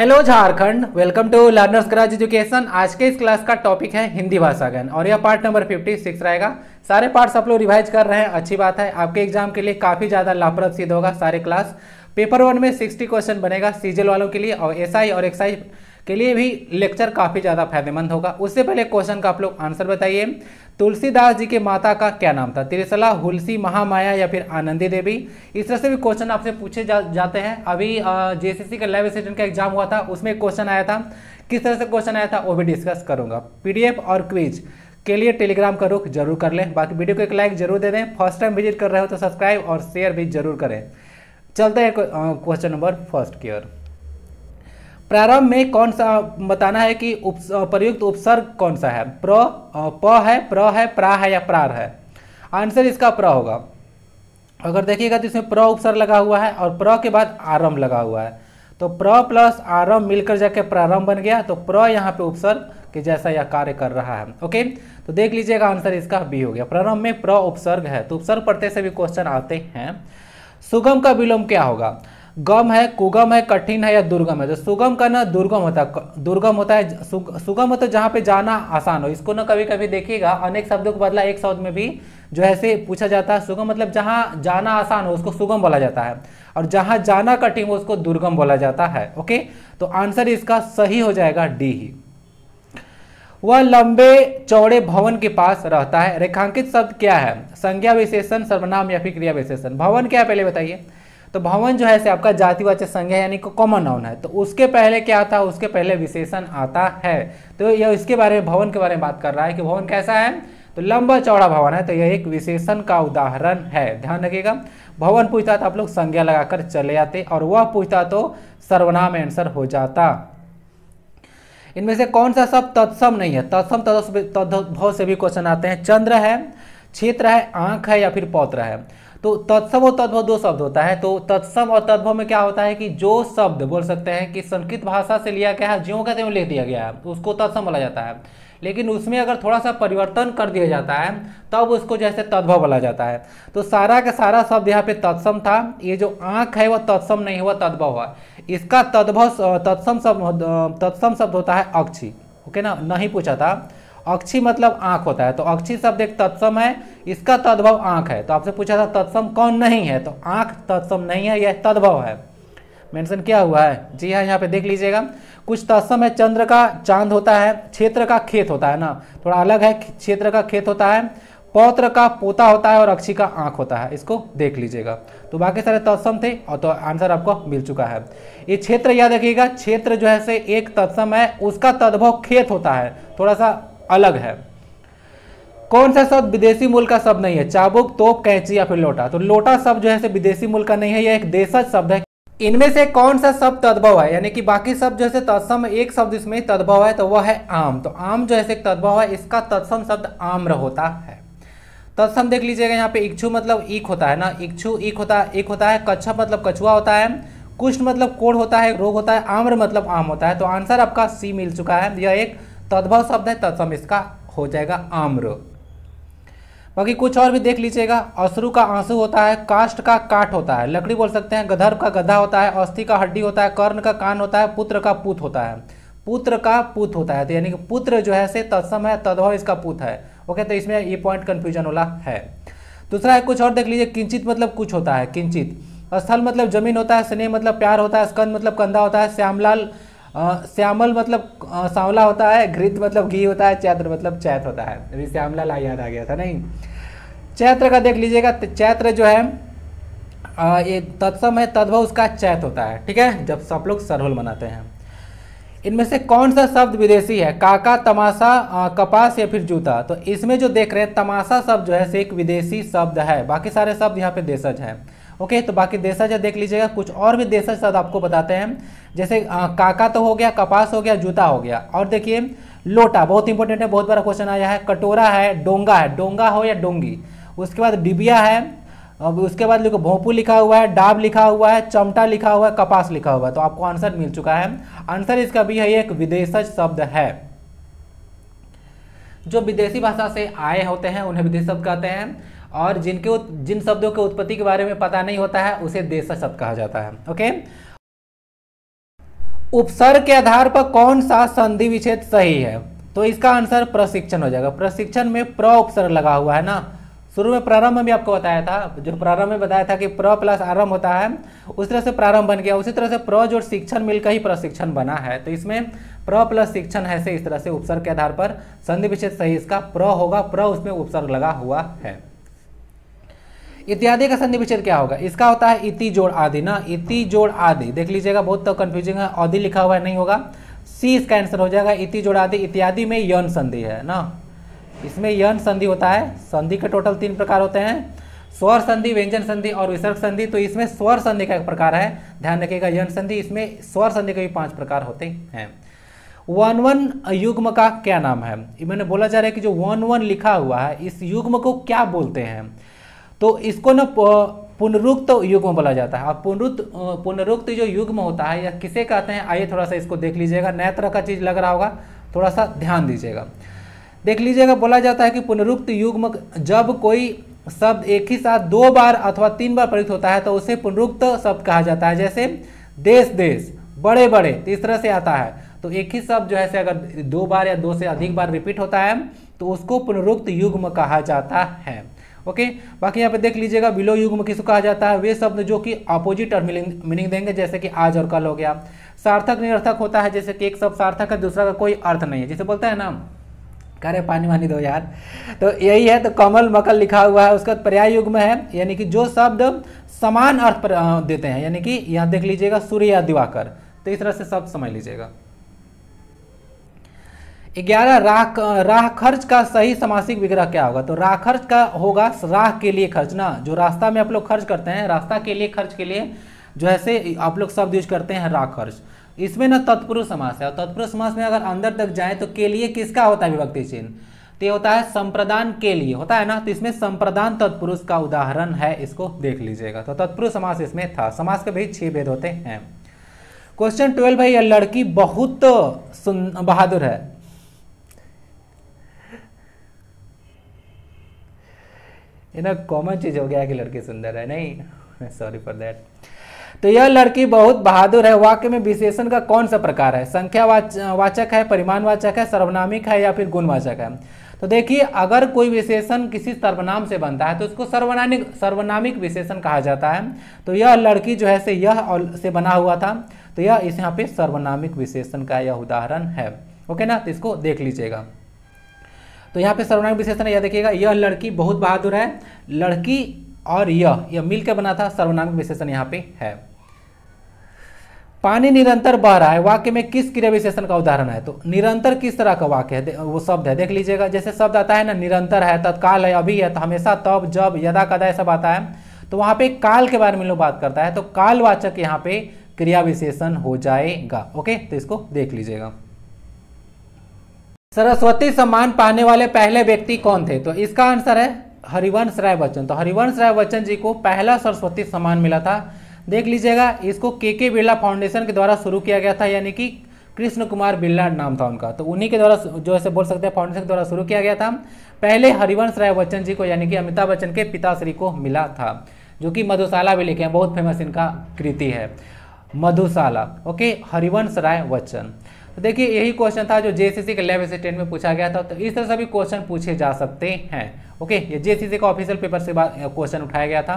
hello Jharkhand welcome to learners ग्राज education आज के इस क्लास का टॉपिक है हिंदी भाषा ज्ञान और यह पार्ट नंबर 56 रहेगा सारे पार्ट्स आप लोग रिवाइज कर रहे हैं अच्छी बात है आपके एग्जाम के लिए काफ़ी ज़्यादा लाभप्रद सिद्ध होगा सारे क्लास पेपर वन में 60 क्वेश्चन बनेगा सीजल वालों के लिए और एसआई SI और एक्साई के लिए भी लेक्चर काफ़ी ज़्यादा फायदेमंद होगा उससे पहले क्वेश्चन का आप लोग आंसर बताइए तुलसीदास जी के माता का क्या नाम था तिरसला हुलसी महामाया या फिर आनंदी देवी इस तरह से भी क्वेश्चन आपसे पूछे जा, जाते हैं अभी जेसीसी का लाइव सेशन का एग्जाम हुआ था उसमें क्वेश्चन आया था किस तरह से क्वेश्चन आया था वो भी डिस्कस करूंगा पीडीएफ और क्विज के लिए टेलीग्राम का रुख जरूर कर लें बाकी वीडियो को एक लाइक जरूर दे दें फर्स्ट टाइम विजिट कर रहे हो तो सब्सक्राइब और शेयर भी जरूर करें चलते हैं क्वेश्चन नंबर फर्स्ट की ओर प्रारंभ में कौन सा बताना है कि प्रयुक्त उपसर्ग कौन सा है प्र प है प्र है प्रा है या प्रार है आंसर इसका प्र होगा अगर देखिएगा तो इसमें प्र उपसर्ग लगा हुआ है और प्र के बाद आरंभ लगा हुआ है तो प्र प्लस आरंभ मिलकर जाके प्रारंभ बन गया तो प्र यहाँ पे उपसर्ग के जैसा यह कार्य कर रहा है ओके तो देख लीजिएगा आंसर इसका बी हो गया प्रारंभ में प्र उपसर्ग है तो उपसर्ग पढ़ते से भी क्वेश्चन आते हैं सुगम का विलोम क्या होगा गम है कुगम है कठिन है या दुर्गम है तो सुगम का ना दुर्गम होता है दुर्गम होता है सुगम होता तो है जहाँ पे जाना आसान हो इसको ना कभी कभी देखिएगा अनेक शब्दों को बदला एक शब्द में भी जो ऐसे पूछा जाता है सुगम मतलब जहाँ जाना आसान हो उसको सुगम बोला जाता है और जहाँ जाना कठिन हो उसको दुर्गम बोला जाता है ओके तो आंसर इसका सही हो जाएगा डी ही वह लंबे चौड़े भवन के पास रहता है रेखांकित शब्द क्या है संज्ञा विशेषण सर्वनाम या फिर क्रिया विशेषण भवन क्या है पहले बताइए तो भवन जो है से आपका जातिवाचक संज्ञा यानी कॉमन नाउन है तो उसके पहले क्या आता है उसके पहले विशेषण आता है तो यह इसके बारे में भवन के बारे में बात कर रहा है कि भवन कैसा है तो लंबा चौड़ा भवन है तो यह एक विशेषण का उदाहरण है ध्यान रखिएगा भवन पूछता तो आप लोग संज्ञा लगाकर चले आते और वह पूछता तो सर्वनाम आंसर हो जाता इनमें से कौन सा सब तत्सम नहीं है तत्सम तद्भव से भी क्वेश्चन आते हैं चंद्र है क्षेत्र है आंख है या फिर पौत्र है तो तत्सम और तद्भव दो शब्द होता है तो तत्सम और तद्भव में क्या होता है कि जो शब्द बोल सकते हैं कि संस्कृत भाषा से लिया गया है ज्यों का त्यों ले दिया गया है उसको तत्सम बोला जाता है लेकिन उसमें अगर थोड़ा सा परिवर्तन कर दिया जाता है तब तो उसको जैसे तद्भव बोला जाता है तो सारा का सारा शब्द यहाँ पे तत्सम था ये जो आँख है वह तत्सम नहीं हुआ तद्भव हुआ इसका तद्भव तत्सम शब्द तत्सम शब्द होता है अक्षी ओके ना नहीं पूछा था अक्षी मतलब आंख होता है तो अक्षी शब्द एक तत्सम है इसका तद्भव आंख है तो आपसे पूछा था तत्सम कौन नहीं है तो आंख तत्सम नहीं है यह तद्भव है मेंशन क्या हुआ है जी हाँ यहाँ पे देख लीजिएगा कुछ तत्सम है चंद्र का चांद होता है क्षेत्र का खेत होता है ना थोड़ा अलग है क्षेत्र का खेत होता है पौत्र का पोता होता है और अक्षी का आंख होता है इसको देख लीजिएगा तो बाकी सारे तत्सम थे और तो आंसर आपको मिल चुका है ये क्षेत्र याद रखिएगा क्षेत्र जो है से एक तत्सम है उसका तद्भव खेत होता है थोड़ा सा अलग है कौन सा शब्द विदेशी मूल का शब्द नहीं है चाबुक तो कैंची या फिर लोटा तो लोटा शब्द जो है विदेशी मूल का नहीं है यह एक देशज शब्द है इनमें से कौन सा शब्द तद्भव है यानी कि बाकी शब्द जो है तत्सम एक शब्द इसमें तद्भव है तो वह है आम तो आम जो है तद्भव है इसका तत्सम शब्द आम्र होता है तत्सम देख लीजिएगा यहाँ पे इक्षु मतलब ईक होता है ना इक्षु ईक होता एक होता है कच्छप मतलब कछुआ होता है कुष्ठ मतलब कोड़ होता है रोग होता है आम्र मतलब आम होता है तो आंसर आपका सी मिल चुका है यह एक तद्भव शब्द है तत्सम इसका हो जाएगा आम्र बाकी कुछ और भी देख लीजिएगा अश्रु का आंसू होता है काष्ट का काट होता है लकड़ी बोल सकते हैं गधर्व का गधा होता है अस्थि का हड्डी होता है कर्ण का कान होता है पुत्र का पुत होता है पुत्र का पुत होता है तो यानी कि पुत्र जो है से तत्सम है तद्भव इसका पुत है ओके तो इसमें ये पॉइंट कन्फ्यूजन वाला है दूसरा है कुछ और देख लीजिए किंचित मतलब कुछ होता है किंचित स्थल मतलब जमीन होता है स्नेह मतलब प्यार होता है स्कंद मतलब कंधा होता है श्यामलाल श्यामल मतलब सांवला होता है घृत मतलब घी होता है चैत्र मतलब चैत होता है अभी श्यामला ला याद आ गया था नहीं चैत्र का देख लीजिएगा चैत्र जो है आ, ये तत्सम है तद्भव उसका चैत होता है ठीक है जब सब लोग सरहुल मनाते हैं इनमें से कौन सा शब्द विदेशी है काका तमाशा कपास या फिर जूता तो इसमें जो देख रहे हैं तमाशा शब्द जो है से एक विदेशी शब्द है बाकी सारे शब्द यहाँ पे देशज हैं ओके तो बाकी देशाज देख लीजिएगा कुछ और भी देशाज शब्द आपको बताते हैं जैसे आ, काका तो हो गया कपास हो गया जूता हो गया और देखिए लोटा बहुत इंपॉर्टेंट है बहुत बड़ा क्वेश्चन आया है कटोरा है डोंगा है डोंगा हो या डोंगी उसके बाद डिबिया है अब उसके बाद लिखो भोंपू लिखा हुआ है डाब लिखा हुआ है चमटा लिखा हुआ है कपास लिखा हुआ है तो आपको आंसर मिल चुका है आंसर इसका भी है एक विदेशज शब्द है जो विदेशी भाषा से आए होते हैं उन्हें विदेश शब्द कहते हैं और जिनके जिन शब्दों के उत्पत्ति के बारे में पता नहीं होता है उसे देशा शब्द कहा जाता है ओके उपसर्ग के आधार पर कौन सा संधि विच्छेद सही है तो इसका आंसर प्रशिक्षण हो जाएगा प्रशिक्षण में प्र उपसर्ग लगा हुआ है ना शुरू में प्रारंभ में भी आपको बताया था जो प्रारंभ में बताया था कि प्र प्लस आरंभ होता है उस तरह से प्रारंभ बन गया उसी तरह से प्र जो शिक्षण मिलकर ही प्रशिक्षण बना है तो इसमें प्र प्लस शिक्षण है से इस तरह से उपसर्ग के आधार पर संधि विच्छेद सही इसका प्र होगा प्र उसमें उपसर्ग लगा हुआ है इत्यादि का संधि विच्छेद क्या होगा इसका होता है इति जोड़ आदि ना इति जोड़ आदि देख लीजिएगा बहुत तो कंफ्यूजिंग है औदि लिखा हुआ है नहीं होगा सी इसका आंसर हो जाएगा इति जोड़ आदि इत्यादि में यौन संधि है ना इसमें यौन संधि होता है संधि के टोटल तीन प्रकार होते हैं स्वर संधि व्यंजन संधि और विसर्ग संधि तो इसमें स्वर संधि का एक प्रकार है ध्यान रखिएगा यौन संधि इसमें स्वर संधि के भी पांच प्रकार होते हैं वन वन युग्म का क्या नाम है मैंने बोला जा रहा है कि जो वन वन लिखा हुआ है इस युग्म को क्या बोलते हैं तो इसको ना पुनरुक्त तो युग्म बोला जाता है अब पुनरुक्त पुनरुक्त तो जो युग्म होता है या किसे कहते हैं आइए थोड़ा सा इसको देख लीजिएगा नया तरह का चीज़ लग रहा होगा थोड़ा सा ध्यान दीजिएगा देख लीजिएगा बोला जाता है कि पुनरुक्त युग्म जब कोई शब्द एक ही साथ दो बार अथवा तीन बार प्रयुक्त होता है तो उसे पुनरुक्त शब्द कहा जाता है जैसे देश देश बड़े बड़े तो इस तरह से आता है तो एक ही शब्द जो है से अगर दो बार या दो से अधिक बार रिपीट होता है तो उसको पुनरुक्त युग्म कहा जाता है ओके बाकी यहाँ पे देख लीजिएगा युग युग्म किसको कहा जाता है वे शब्द जो कि अपोजिट और मीनिंग देंगे जैसे कि आज और कल हो गया सार्थक निरर्थक होता है जैसे कि एक शब्द सार्थक है दूसरा का कोई अर्थ नहीं है जैसे बोलता है ना करे पानी वानी दो यार तो यही है तो कमल मकल लिखा हुआ है उसका पर्याय युग में है यानी कि जो शब्द समान अर्थ देते हैं यानी कि यहाँ देख लीजिएगा सूर्य या दिवाकर तो इस तरह से शब्द समझ लीजिएगा ग्यारह राह राह खर्च का सही समासिक विग्रह क्या होगा तो राह खर्च का होगा राह के लिए खर्च ना जो रास्ता में आप लोग खर्च करते हैं रास्ता के लिए खर्च के लिए जो है से आप लोग शब्द यूज करते हैं राह खर्च इसमें ना तत्पुरुष समास है और तत्पुरुष समास में अगर अंदर तक जाए तो के लिए किसका होता है विभक्ति चिन्ह तो ये होता है संप्रदान के लिए होता है ना तो इसमें संप्रदान तत्पुरुष का उदाहरण है इसको देख लीजिएगा तो तत्पुरुष समास इसमें था समास के भी छह भेद होते हैं क्वेश्चन ट्वेल्व है यह लड़की बहुत बहादुर है ये ना कॉमन चीज़ हो गया कि लड़की सुंदर है नहीं सॉरी फॉर दैट तो यह लड़की बहुत बहादुर है वाक्य में विशेषण का कौन सा प्रकार है संख्या वाच, वाचक है वाचक है सर्वनामिक है या फिर गुणवाचक है तो देखिए अगर कोई विशेषण किसी सर्वनाम से बनता है तो उसको सर्वनामिक सर्वनामिक विशेषण कहा जाता है तो यह लड़की जो है से यह से बना हुआ था तो यह इस यहाँ पे सर्वनामिक विशेषण का यह उदाहरण है ओके ना तो इसको देख लीजिएगा तो यहाँ पे सर्वनाम विशेषण यह देखिएगा यह लड़की बहुत बहादुर है लड़की और यह यह मिलकर बना था सर्वनाम विशेषण यहाँ पे है पानी निरंतर बह रहा है वाक्य में किस क्रिया विशेषण का उदाहरण है तो निरंतर किस तरह का वाक्य है वो शब्द है देख लीजिएगा जैसे शब्द आता है ना निरंतर है तत्काल है अभी है तो हमेशा तब जब यदा कदा सब आता है तो वहां पे काल के बारे में लोग बात करता है तो कालवाचक यहाँ पे क्रिया विशेषण हो जाएगा ओके तो इसको देख लीजिएगा सरस्वती सम्मान पाने वाले पहले व्यक्ति कौन थे तो इसका आंसर है हरिवंश राय बच्चन तो हरिवंश राय बच्चन जी को पहला सरस्वती सम्मान मिला था देख लीजिएगा इसको के के बिरला फाउंडेशन के द्वारा शुरू किया गया था यानी कि कृष्ण कुमार बिरला नाम था उनका तो उन्हीं के द्वारा जो है बोल सकते हैं फाउंडेशन के द्वारा शुरू किया गया था पहले हरिवंश राय बच्चन जी को यानी कि अमिताभ बच्चन के पिताश्री को मिला था जो कि मधुशाला भी लिखे हैं बहुत फेमस इनका कृति है मधुशाला ओके हरिवंश राय बच्चन तो देखिए यही क्वेश्चन था जो जेसीसी के लेब असिस्टेंट में पूछा गया था तो इस तरह से भी क्वेश्चन पूछे जा सकते हैं ओके ये जेसीसी का ऑफिशियल पेपर से क्वेश्चन उठाया गया था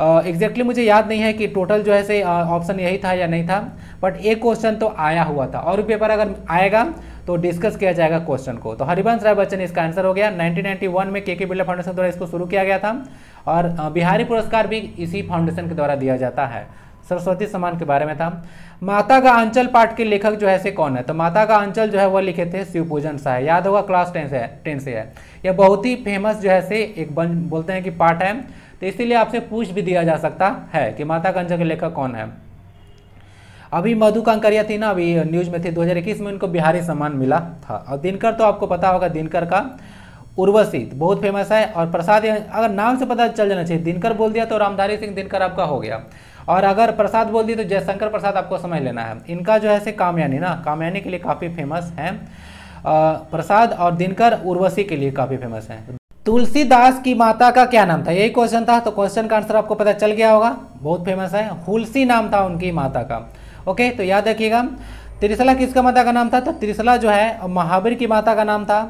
एग्जैक्टली uh, exactly मुझे याद नहीं है कि टोटल जो है से ऑप्शन यही था या नहीं था बट एक क्वेश्चन तो आया हुआ था और पेपर अगर आएगा तो डिस्कस किया जाएगा क्वेश्चन को तो हरिवंश राय बच्चन इसका आंसर हो गया 1991 में के के बिरला फाउंडेशन द्वारा इसको शुरू किया गया था और बिहारी पुरस्कार भी इसी फाउंडेशन के द्वारा दिया जाता है सरस्वती सम्मान के बारे में था माता का अंचल पाठ के लेखक जो है से कौन है तो माता का अंचल जो है वह लिखे थे शिव पूजन शाह याद होगा क्लास टेन से टेन से है यह बहुत ही फेमस जो है से एक बन बोलते हैं कि पाठ है तो इसीलिए आपसे पूछ भी दिया जा सकता है कि माता का अंचल के लेखक कौन है अभी मधु कांकरिया थी ना अभी न्यूज में थी 2021 में उनको बिहारी सम्मान मिला था और दिनकर तो आपको पता होगा दिनकर का उर्वशी बहुत फेमस है और प्रसाद अगर नाम से पता चल जाना चाहिए दिनकर बोल दिया तो रामधारी सिंह दिनकर आपका हो गया और अगर प्रसाद बोल दी तो जयशंकर प्रसाद आपको समझ लेना है इनका जो है से कामयानी ना कामयानी के लिए काफ़ी फेमस है प्रसाद और दिनकर उर्वशी के लिए काफ़ी फेमस है तुलसीदास की माता का क्या नाम था यही क्वेश्चन था तो क्वेश्चन का आंसर आपको पता चल गया होगा बहुत फेमस है हुलसी नाम था उनकी माता का ओके तो याद रखिएगा त्रिसला किसका माता का नाम था तो त्रिसला जो है महावीर की माता का नाम था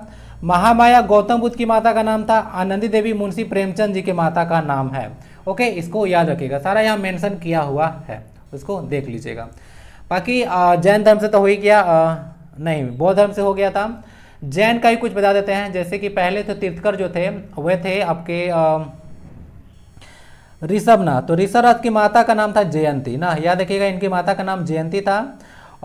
महामाया गौतम बुद्ध की माता का नाम था आनंदी देवी मुंशी प्रेमचंद जी के माता का नाम है ओके इसको याद रखिएगा सारा यहाँ मेंशन किया हुआ है उसको देख लीजिएगा बाकी जैन धर्म से तो हो ही गया नहीं बौद्ध धर्म से हो गया था जैन का ही कुछ बता देते हैं जैसे कि पहले तो तीर्थकर जो थे वह थे आपके ऋषभनाथ तो ऋषभनाथ की माता का नाम था जयंती ना याद देखिएगा इनकी माता का नाम जयंती था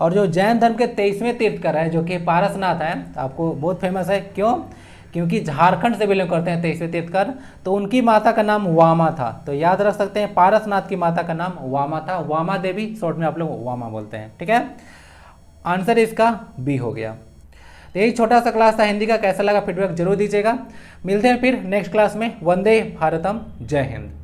और जो जैन धर्म के तेईसवें तीर्थकर है जो कि पारसनाथ है आपको बहुत फेमस है क्यों क्योंकि झारखंड से बिलोंग करते हैं तेजस्वी तेतकर तो उनकी माता का नाम वामा था तो याद रख सकते हैं पारसनाथ की माता का नाम वामा था वामा देवी शॉर्ट में आप लोग वामा बोलते हैं ठीक है आंसर इसका बी हो गया तो यही छोटा सा क्लास था हिंदी का कैसा लगा फीडबैक जरूर दीजिएगा मिलते हैं फिर नेक्स्ट क्लास में वंदे भारतम जय हिंद